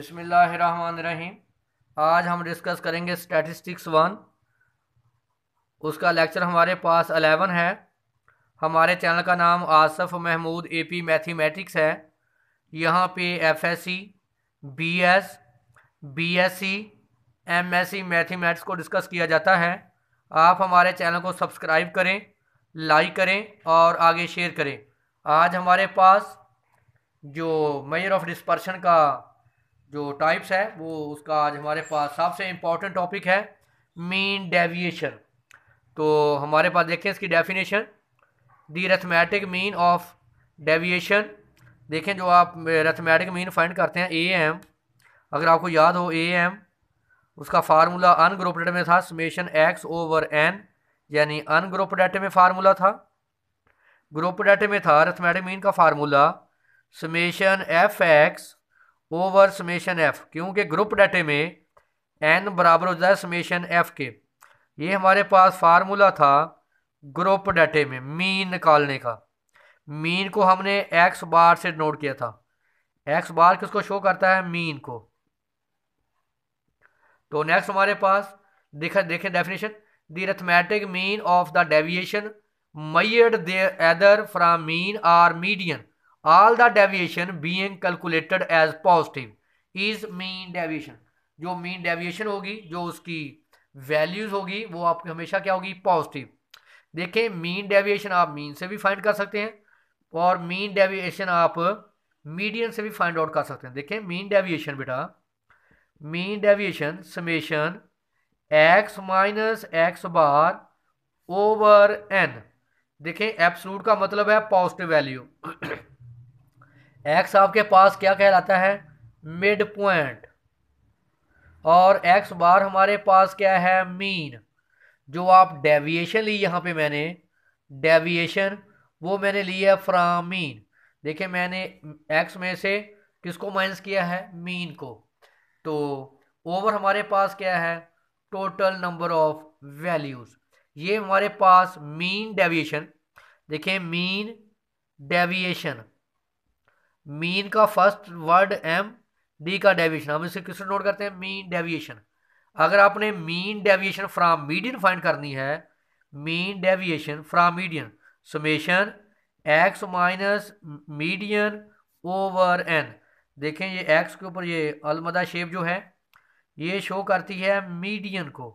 बसमीम आज हम डिस्कस करेंगे स्टैटिस्टिक्स वन उसका लेक्चर हमारे पास अलेवन है हमारे चैनल का नाम Asaf Mahmood A P mathematics है यहाँ पे F S C B S B S C M S C mathematics को डिस्कस किया जाता है आप हमारे चैनल को सब्सक्राइब करें लाइक करें और आगे शेयर करें आज हमारे पास जो मेयर ऑफ डिस्पर्शन का जो टाइप्स है वो उसका आज हमारे पास सबसे इम्पॉर्टेंट टॉपिक है मीन डेविएशन तो हमारे पास देखें इसकी डेफिनेशन दी रेथमेटिक मीन ऑफ डेविएशन देखें जो आप रेथमेटिक मीन फाइंड करते हैं ए एम अगर आपको याद हो ए एम उसका फार्मूला डेटा में था समेशन एक्स ओवर एन यानी डेटा में फार्मूला था डेटा में था रेथमेटिक मीन का formula summation F x over summation F क्योंकि ग्रुप डाटे में एन बराबर हो है समेशन एफ के ये हमारे पास फार्मूला था ग्रुप डाटे में मीन निकालने का मीन को हमने एक्स बार से नोट किया था एक्स बार किसको शो करता है मीन को तो नेक्स्ट हमारे पास देखा देखें definition the mean of the deviation made there from mean or median all the deviation being calculated as positive is mean deviation जो मीन डेविएशन होगी जो उसकी वैल्यूज होगी वो आपकी हमेशा क्या होगी पॉजिटिव देखें मीन डेविएशन आप मीन से भी फाइंड कर सकते हैं और मीन डेविएशन आप मीडियन से भी फाइंड आउट कर सकते हैं देखें मीन डेविएशन बेटा mean deviation summation x minus x bar over N देखें एब्सलूट का मतलब है पॉजिटिव वैल्यू एक्स आपके पास क्या कहलाता है मिड पॉइंट और एक्स बार हमारे पास क्या है मीन जो आप डेविएशन ली यहाँ पे मैंने डेविएशन वो मैंने ली है फ्राम मीन देखिए मैंने एक्स में से किसको माइनस किया है मीन को तो ओवर हमारे पास क्या है टोटल नंबर ऑफ वैल्यूज़ ये हमारे पास मीन डेविएशन देखिए मीन डेविएशन मीन का फर्स्ट वर्ड एम डी का डेविएशन हम इसे किस नोट करते हैं मीन डेविएशन अगर आपने mean deviation from median find करनी है mean deviation from median summation x minus median over N देखें ये एक्स के ऊपर ये अलमदा शेप जो है ये शो करती है मीडियन को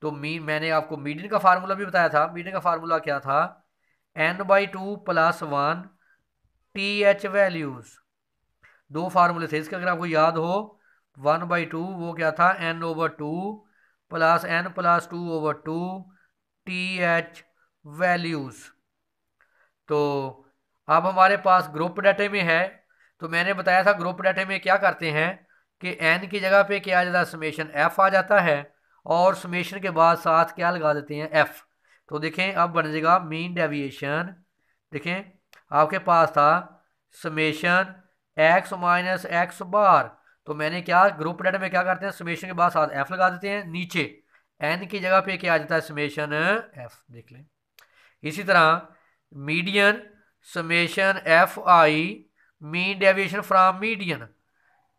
तो मीन मैंने आपको मीडियन का फार्मूला भी बताया था मीडियन का फार्मूला क्या था N by two plus one T H values दो फार्मूले थे इसके अगर आपको याद हो वन बाई टू वो क्या था N over two plus N plus two over two T H values तो अब हमारे पास ग्रुप डाटे में है तो मैंने बताया था ग्रुप डाटे में क्या करते हैं कि एन की जगह पे क्या आ जाता है समेशन एफ आ जाता है और समेशन के बाद साथ क्या लगा देते हैं एफ तो देखें अब बन जाएगा मीन डेविएशन देखें आपके पास था summation x minus x bar तो मैंने क्या ग्रुप डेट में क्या करते हैं समेशन के बाद साथ एफ लगा देते हैं नीचे एन की जगह पे क्या आ जाता है समेशन एफ देख लें इसी तरह median summation F I mean deviation from median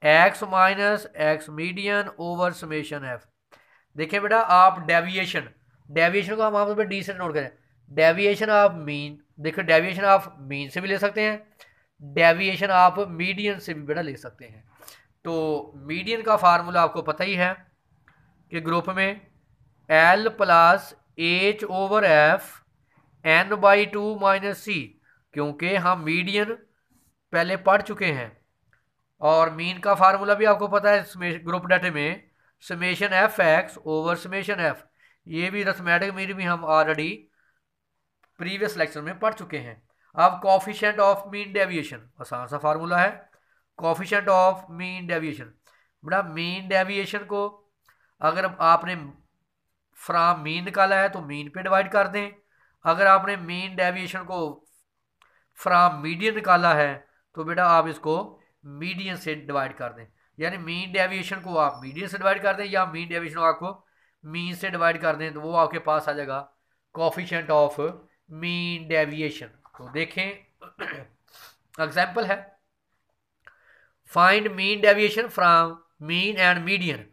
X minus x median over summation F देखिए बेटा आप डेविएशन डेविएशन को हम आप डी से नोट करें डेविएशन ऑफ मीन देखो डेविएशन आप मीन से भी ले सकते हैं डेविएशन आप मीडियन से भी बेटा ले सकते हैं तो मीडियन का फार्मूला आपको पता ही है कि ग्रुप में L plus H over F N by two minus C क्योंकि हम मीडियन पहले पढ़ चुके हैं और मीन का फार्मूला भी आपको पता है ग्रुप डाटे में summation F x over summation F ये भी रथमेटिक मीन भी हम ऑलरेडी प्रीवियस लेक्चर में पढ़ चुके हैं अब कॉफिशेंट ऑफ मीन डेविएशन आसान सा फार्मूला है कॉफिशेंट ऑफ मीन डेविएशन बेटा मीन डेविएशन को अगर आपने फ्राम मीन निकाला है तो मीन पे डिवाइड कर दें अगर आपने मीन डेविएशन को फ्राम मीडियन निकाला है तो बेटा आप इसको मीडियन से डिवाइड कर दें यानी मीन डेविएशन को आप मीडियन से डिवाइड कर दें या मीन डेविएशन को आपको मीन से डिवाइड कर दें तो वो आपके पास आ जाएगा कॉफिशेंट ऑफ मीन डेविएशन तो देखें एग्जाम्पल है find mean deviation from mean and median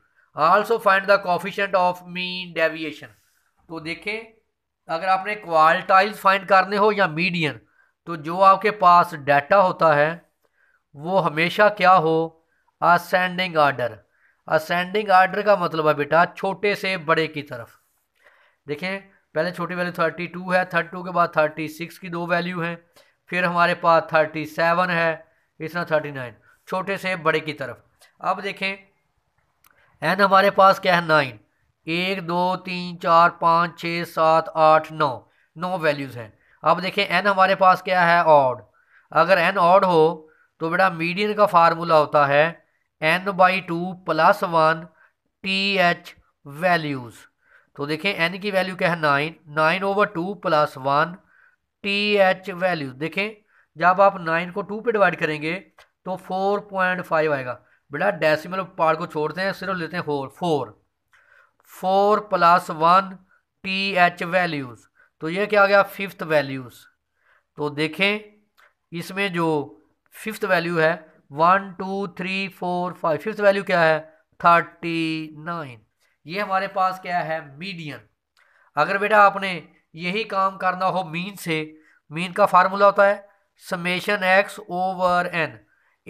also find the coefficient of mean deviation तो देखें अगर आपने क्वालटाइल्स फाइंड करने हो या मीडियन तो जो आपके पास डाटा होता है वो हमेशा क्या हो असेंडिंग ऑर्डर असेंडिंग ऑर्डर का मतलब है बेटा छोटे से बड़े की तरफ देखें पहले छोटी वैल्यू थर्टी टू है थर्टी टू के बाद थर्टी सिक्स की दो वैल्यू हैं फिर हमारे पास थर्टी सेवन है इस तरह थर्टी नाइन छोटे से बड़े की तरफ अब देखें एन हमारे पास क्या है नाइन एक दो तीन चार पाँच छः सात आठ नौ नौ वैल्यूज़ हैं अब देखें एन हमारे पास क्या है ऑड अगर एन ऑड हो तो बेटा मीडियन का फार्मूला होता है N by two plus one T H values तो देखें एन की वैल्यू क्या है nine nine over two plus one T H value देखें जब आप नाइन को टू पे डिवाइड करेंगे तो फोर पॉइंट फाइव आएगा बेटा डेसिमल पार्ट को छोड़ते हैं सिर्फ लेते हैं four four four plus one T H values तो ये क्या आ गया फिफ्थ वैल्यूज़ तो देखें इसमें जो फिफ्थ वैल्यू है one two three four five fifth value क्या है थर्टी नाइन ये हमारे पास क्या है मीडियन अगर बेटा आपने यही काम करना हो मीन से मीन का फार्मूला होता है समेशन एक्स ओवर एन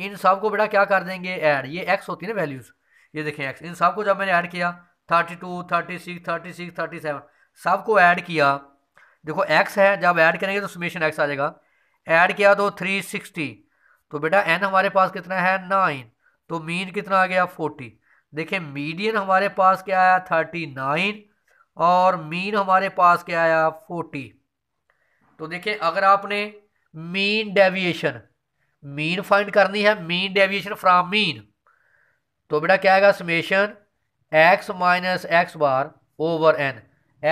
इन सब को बेटा क्या कर देंगे ऐड ये एक्स होती है ना वैल्यूज़ ये देखें एक्स इन सब को जब मैंने ऐड किया thirty two thirty six thirty six thirty seven सब को ऐड किया देखो एक्स है जब ऐड करेंगे तो समेशन एक्स आ जाएगा ऐड किया तो थ्री सिक्सटी तो बेटा एन हमारे पास कितना है नाइन तो मीन कितना आ गया फोर्टी देखिए मीडियन हमारे पास क्या आया थर्टी नाइन और मीन हमारे पास क्या आया फोर्टी तो देखिए अगर आपने मीन डेविएशन मीन फाइंड करनी है मीन डेविएशन फ्रॉम मीन तो बेटा क्या आएगा summation x minus x bar over N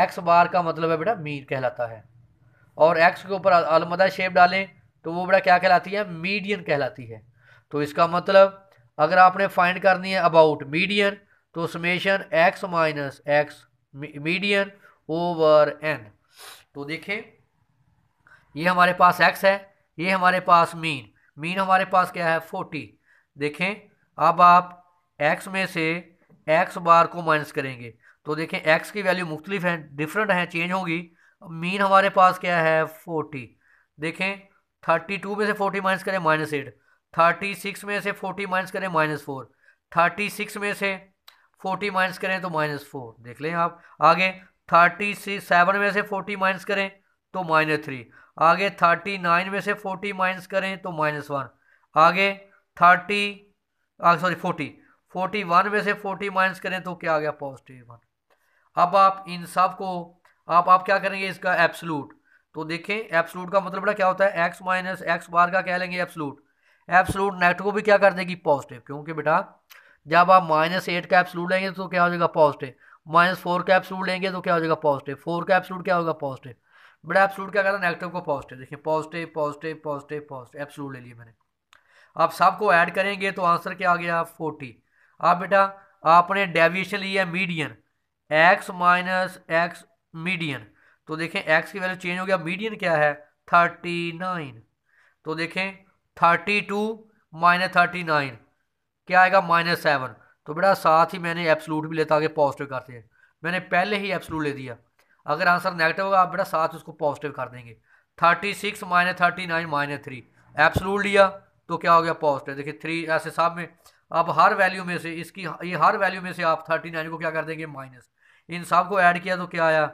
X bar का मतलब है बेटा मीन कहलाता है और एक्स के ऊपर अलमदा शेप डालें तो वो बेटा क्या कहलाती है मीडियन कहलाती है तो इसका मतलब अगर आपने फाइंड करनी है अबाउट मीडियन तो summation x minus x median over N तो देखें ये हमारे पास एक्स है ये हमारे पास मीन मीन हमारे पास क्या है फोर्टी देखें अब आप एक्स में से एक्स बार को माइनस करेंगे तो देखें एक्स की वैल्यू मुख्तलिफ है डिफरेंट है चेंज होगी मीन हमारे पास क्या है फोर्टी देखें थर्टी टू में से फोर्टी माइनस करें माइनस एट थर्टी सिक्स में से फोर्टी माइनस करें माइनस फोर थर्टी सिक्स में से फोर्टी माइनस करें तो माइनस फोर देख लें आप आगे थर्टी सेवन में से फोर्टी माइनस करें तो माइनस थ्री आगे थर्टी नाइन में से फोर्टी माइनस करें तो माइनस वन आगे thirty sorry forty forty one में से फोर्टी माइनस करें तो क्या आ गया पॉजिटिव वन अब आप इन सब को आप आप क्या करेंगे इसका एब्सलूट तो देखें एब्सलूट का मतलब बड़ा क्या होता है एक्स माइनस एक्स बार का कह लेंगे एब्सलूट एब्सलूट नेट को भी क्या कर देगी पॉजिटिव क्योंकि बेटा जब आप माइनस एट का एब्सलूट लेंगे तो क्या हो जाएगा पॉजिटिव माइनस फोर का एब्सलूट लेंगे तो क्या हो जाएगा पॉजिटिव फोर का एब्सलूट क्या होगा पॉजिटिव बेटा एब्सलूट क्या करा नेगेटिव को पॉजिटिव देखिए positive positive positive positive absolute ले लिए मैंने आप सबको ऐड करेंगे तो आंसर क्या आ गया फोर्टी आप बेटा आपने डेविएशन लिया median X minus x median तो देखें एक्स की वैल्यू चेंज हो गया मीडियन क्या है थर्टी नाइन तो देखें thirty two minus thirty nine क्या आएगा माइनस सेवन तो बेटा साथ ही मैंने एप्सलूट भी लेता आगे पॉजिटिव करते हैं मैंने पहले ही एप्सलूट ले दिया अगर आंसर नेगेटिव होगा आप बेटा साथ उसको पॉजिटिव कर देंगे thirty six minus thirty nine minus three absolute लिया तो क्या हो गया पॉजिटिव देखिए थ्री ऐसे हिसाब में आप हर वैल्यू में से इसकी ये हर वैल्यू में से आप थर्टी नाइन को क्या कर देंगे माइनस इन सब को ऐड किया तो क्या आया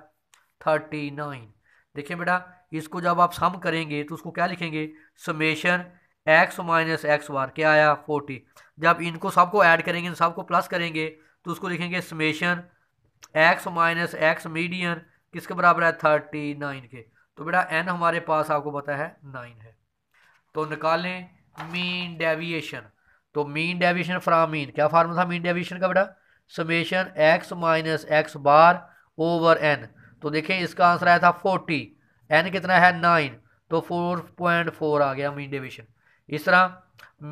थर्टी नाइन देखिए बेटा इसको जब आप सम करेंगे तो उसको क्या लिखेंगे summation x minus x bar क्या आया फोर्टी जब इनको सबको ऐड करेंगे इन सबको प्लस करेंगे तो उसको लिखेंगे summation x minus x median किसके बराबर है थर्टी नाइन के तो बेटा एन हमारे पास आपको पता है नाइन है तो निकालें मीन डेविएशन तो मीन डेविएशन फ्राम मीन क्या फार्मूला था मीन डेविएशन का बेटा summation x minus x bar over N तो देखें इसका आंसर आया था फोर्टी एन कितना है नाइन तो फोर पॉइंट फोर आ गया मीन डेविएशन इस तरह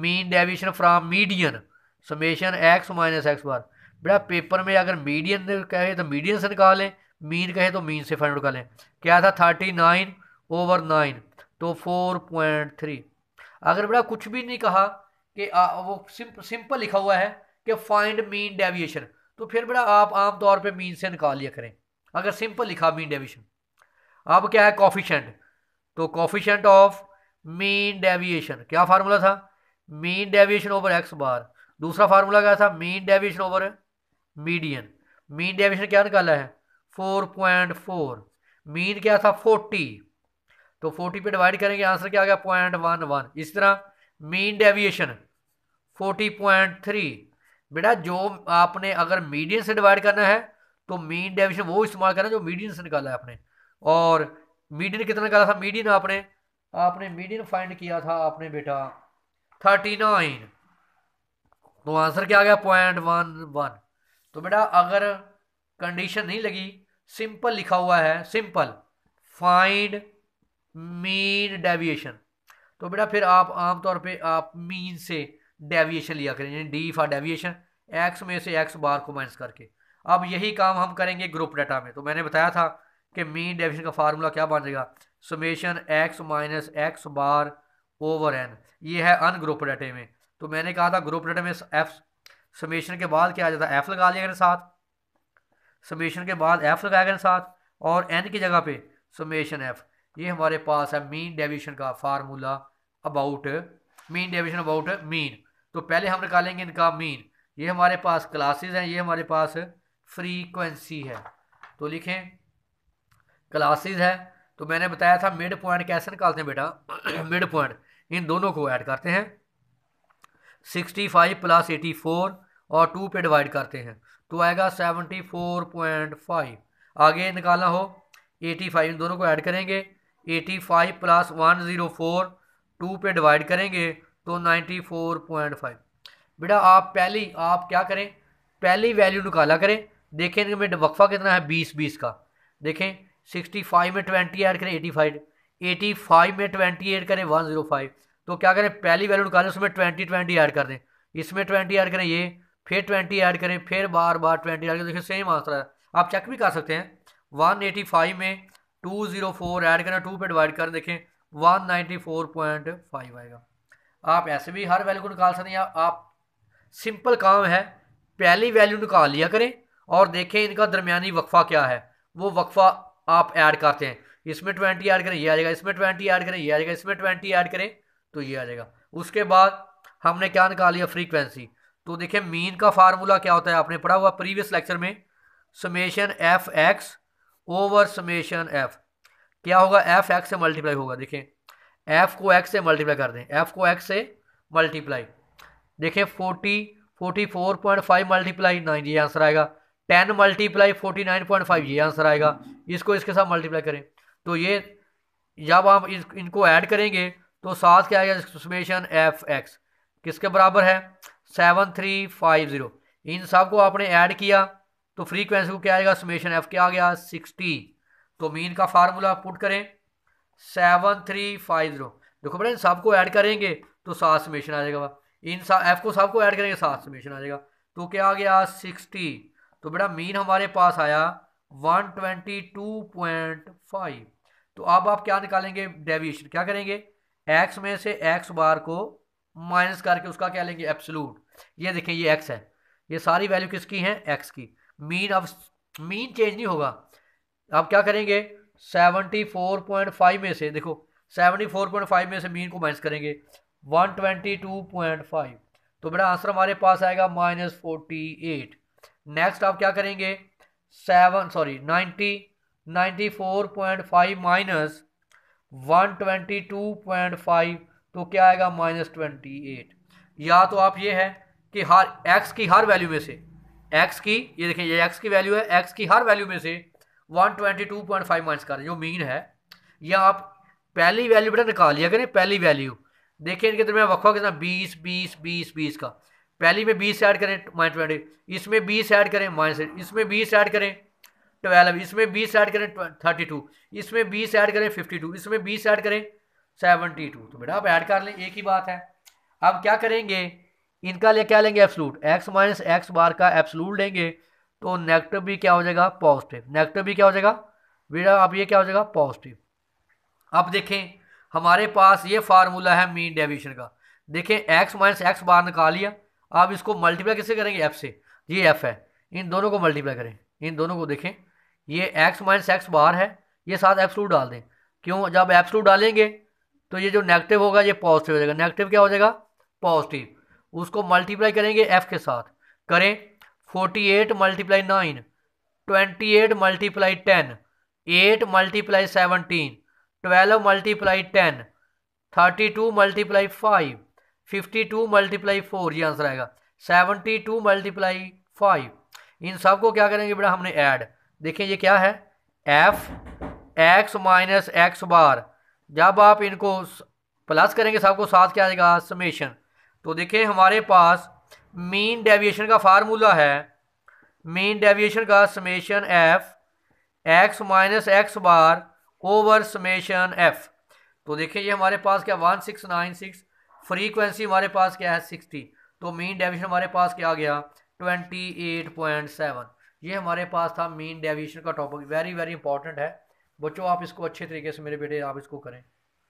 mean deviation from median summation x minus x bar बेटा पेपर में अगर मीडियन कहे तो मीडियन से निकालें मीन कहे तो मीन से फाइंड आउट कर लें क्या था थर्टी नाइन ओवर नाइन तो फोर पॉइंट थ्री अगर बेटा कुछ भी नहीं कहा कि आ, वो सिंप, सिंपल लिखा हुआ है कि फाइंड मीन डेविएशन तो फिर बेटा आप आम तौर पे मीन से निकाल लिया करें अगर सिंपल लिखा मीन डेविएशन अब क्या है कॉफिशेंट तो कॉफिशेंट ऑफ मीन डेविएशन क्या फार्मूला था mean deviation over x bar दूसरा फार्मूला क्या था mean deviation over median mean deviation क्या निकाला है फोर पॉइंट फोर मीन क्या था फोर्टी तो फोर्टी पे डिवाइड करेंगे आंसर क्या आ गया पॉइंट वन वन इस तरह mean deviation forty point three बेटा जो आपने अगर मीडियन से डिवाइड करना है तो मीन डेविएशन वो इस्तेमाल करना जो मीडियन से निकाला है आपने और मीडियन कितना निकाला था मीडियन आपने आपने मीडियन फाइंड किया था आपने बेटा थर्टी नाइन तो आंसर क्या आ गया पॉइंट वन वन तो बेटा अगर कंडीशन नहीं लगी सिंपल लिखा हुआ है सिंपल फाइंड मीन डेविएशन तो बेटा फिर आप आमतौर पे आप मीन से डेविएशन लिया करें यानी डी फॉर डेविएशन एक्स में से एक्स बार को माइनस करके अब यही काम हम करेंगे ग्रुप डाटा में तो मैंने बताया था कि मीन डेविएशन का फार्मूला क्या बन जाएगा summation x minus x bar over n ये है अनग्रुप डाटे में तो मैंने कहा था ग्रुप डाटे में एफ समेशन के बाद क्या आ जाता है एफ लगा लिया करें साथ समेशन के बाद एफ लगाया करें साथ और एन की जगह पे समेशन एफ ये हमारे पास है मीन डेविशन का formula about mean deviation about mean तो पहले हम निकालेंगे इनका मीन ये हमारे पास क्लासेस हैं ये हमारे पास फ्रीक्वेंसी है तो लिखें क्लासेस है तो मैंने बताया था मिड पॉइंट कैसे निकालते हैं बेटा मिड पॉइंट इन दोनों को ऐड करते हैं sixty five plus eighty four और टू पे डिवाइड करते हैं तो आएगा सेवेंटी फोर पॉइंट फाइव आगे निकालना हो एटी फाइव इन दोनों को ऐड करेंगे eighty five plus one zero four two पे डिवाइड करेंगे तो नाइन्टी फोर पॉइंट फाइव बेटा आप पहली आप क्या करें पहली वैल्यू निकाला करें देखें इनमें वक्फा कितना है बीस बीस का देखें सिक्सटी फाइव में ट्वेंटी ऐड करें एटी फाइव एटी फाइव में ट्वेंटी ऐड करें वन जीरो फाइव तो क्या करें पहली वैल्यू निकालें उसमें ट्वेंटी ट्वेंटी ऐड कर दें इसमें ट्वेंटी ऐड करें ये फिर ट्वेंटी ऐड करें फिर बार बार ट्वेंटी ऐड करें देखिए सेम आंसर है आप चेक भी कर सकते हैं वन एटी फाइव में टू जीरो फोर ऐड करें टू पे डिवाइड करें देखें one ninety four point five आएगा आप ऐसे भी हर वैल्यू को निकाल सकते हैं आप सिंपल काम है पहली वैल्यू निकाल लिया करें और देखें इनका दरमियानी वक्फा क्या है वो वक्फा आप ऐड करते हैं इसमें ट्वेंटी ऐड करें ये आ जाएगा इसमें ट्वेंटी ऐड करें ये आ जाएगा इसमें ट्वेंटी ऐड करें तो ये आ जाएगा उसके बाद हमने क्या निकाल लिया फ्रीक्वेंसी तो देखिए मीन का फार्मूला क्या होता है आपने पढ़ा हुआ प्रीवियस लेक्चर में summation F x over summation f क्या होगा एफ एक्स से मल्टीप्लाई होगा देखें एफ को एक्स से मल्टीप्लाई कर दें एफ को एक्स से मल्टीप्लाई देखें forty forty four point five multiply nine ये आंसर आएगा ten multiply forty nine point five ये आंसर आएगा इसको इसके साथ मल्टीप्लाई करें तो ये जब आप इस इनको ऐड करेंगे तो साथ क्या आएगा समेशन एफ एक्स किसके बराबर है सेवन थ्री फाइव ज़ीरो इन सब को आपने ऐड किया तो फ्रीक्वेंसी को क्या आएगा समेशन एफ क्या आ गया सिक्सटी तो मीन का फार्मूला पुट करें सेवन थ्री फाइव ज़ीरो देखो बेटा इन सबको ऐड करेंगे तो सात समेशन आ जाएगा इन सा एफ को सबको ऐड करेंगे सात समेशन आ जाएगा तो क्या आ गया सिक्सटी तो बेटा मीन हमारे पास आया 122.5 तो अब आप क्या निकालेंगे डेविएशन क्या करेंगे एक्स में से एक्स बार को माइनस करके उसका क्या लेंगे एप्सलूट ये देखें ये एक्स है ये सारी वैल्यू किसकी है एक्स की मीन अब मीन चेंज नहीं होगा अब क्या करेंगे 74.5 में से देखो 74.5 में से मीन को माइनस करेंगे 122.5 तो बेटा आंसर हमारे पास आएगा माइनस फोर्टी एट नेक्स्ट आप क्या करेंगे seven sorry ninety ninety four point five minus one twenty two point five तो क्या आएगा माइनस ट्वेंटी एट या तो आप ये है कि हर एक्स की हर वैल्यू में से एक्स की ये देखें ये एक्स की वैल्यू है एक्स की हर वैल्यू में से one twenty two point five minus कर जो मीन है या आप पहली वैल्यू बेटा निकाल लिया करें पहली वैल्यू देखिए इनके दरमियान वक्त कितना बीस बीस बीस बीस का पहली में बीस ऐड करें माइनस ट्वेंटी इसमें बीस ऐड करें माइनस इसमें बीस ऐड करें ट्वेल्व इसमें बीस ऐड करें थर्टी टू इसमें बीस ऐड करें फिफ्टी टू इसमें बीस ऐड करें सेवनटी टू तो बेटा आप ऐड कर लें एक ही बात है अब क्या करेंगे इनका ले क्या लेंगे absolute x minus x bar का एप्सलूट लेंगे तो नेगेटिव भी क्या हो जाएगा पॉजिटिव नेगेटिव भी क्या हो जाएगा बेटा अब ये क्या हो जाएगा पॉजिटिव अब देखें हमारे पास ये फार्मूला है मीन डेविएशन का देखें एक्स माइनस एक्स बार निकाल लिया आप इसको मल्टीप्लाई किससे करेंगे एफ से ये एफ है इन दोनों को मल्टीप्लाई करें इन दोनों को देखें ये एक्स माइनस एक्स बाहर है ये साथ एब्सलूट डाल दें क्यों जब एब्सलूट डालेंगे तो ये जो नेगेटिव होगा ये पॉजिटिव हो जाएगा नेगेटिव क्या हो जाएगा पॉजिटिव उसको मल्टीप्लाई करेंगे एफ के साथ करें forty eight multiply nine twenty eight multiply ten eight multiply seventeen twelve multiply ten thirty two multiply five fifty two multiply four ये आंसर आएगा सेवनटी टू मल्टीप्लाई फाइव इन सब को क्या करेंगे बेटा हमने ऐड देखिए ये क्या है f x minus x bar जब आप इनको प्लस करेंगे सबको साथ क्या आएगा समेशन तो देखिए हमारे पास मीन डेविएशन का फार्मूला है मीन डेविएशन का summation F x minus x bar over summation f तो देखिए ये हमारे पास क्या one six nine six frequency हमारे पास क्या है सिक्सटी तो मीन डेविएशन हमारे पास क्या आ गया ट्वेंटी एट पॉइंट सेवन ये हमारे पास था मीन डेविएशन का टॉपिक वेरी वेरी इंपॉर्टेंट है बच्चों आप इसको अच्छे तरीके से मेरे बेटे आप इसको करें